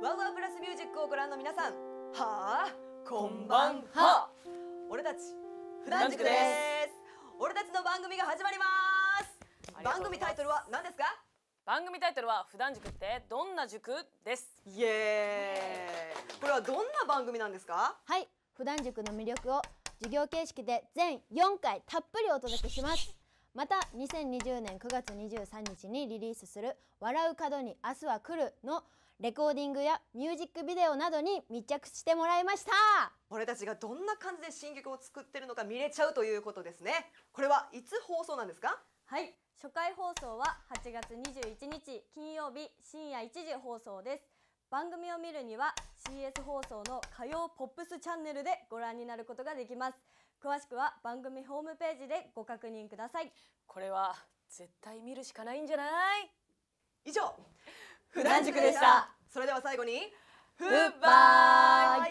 ワウワウプラスミュージックをご覧の皆さんはあこんばんは俺たち普段塾です俺たちの番組が始まります番組タイトルは何ですか番組タイトルは普段塾ってどんな塾ですイエーイこれはどんな番組なんですかはい普段塾の魅力を授業形式で全4回たっぷりお届けしますまた2020年9月23日にリリースする「笑う角に明日は来る」のレコーディングやミュージックビデオなどに密着してもらいました俺たちがどんな感じで新曲を作ってるのか見れちゃうということですねこれはいつ放送なんですかはい初回放送は8月21日金曜日深夜1時放送です番組を見るには CS 放送の火曜ポップスチャンネルでご覧になることができます詳しくは番組ホームページでご確認くださいこれは絶対見るしかないんじゃない以上普段塾でしたそれでは最後にフッバイ